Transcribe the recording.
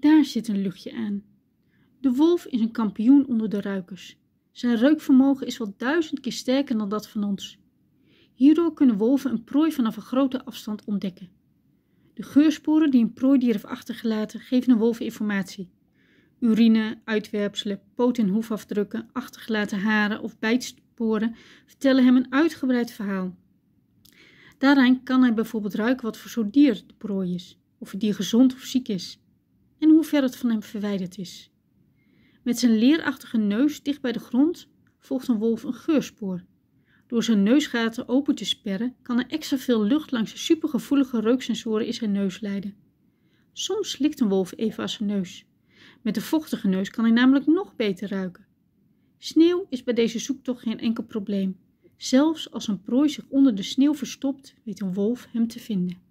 Daar zit een luchtje aan. De wolf is een kampioen onder de ruikers. Zijn reukvermogen is wel duizend keer sterker dan dat van ons. Hierdoor kunnen wolven een prooi vanaf een grote afstand ontdekken. De geursporen die een prooidier heeft achtergelaten geven een wolf informatie. Urine, uitwerpselen, poot- en hoefafdrukken, achtergelaten haren of bijtsporen vertellen hem een uitgebreid verhaal. Daaraan kan hij bijvoorbeeld ruiken wat voor soort dier de prooi is, of het dier gezond of ziek is hoe ver het van hem verwijderd is. Met zijn leerachtige neus dicht bij de grond volgt een wolf een geurspoor. Door zijn neusgaten open te sperren kan er extra veel lucht langs de supergevoelige reuksensoren in zijn neus leiden. Soms slikt een wolf even aan zijn neus. Met de vochtige neus kan hij namelijk nog beter ruiken. Sneeuw is bij deze zoektocht geen enkel probleem. Zelfs als een prooi zich onder de sneeuw verstopt, weet een wolf hem te vinden.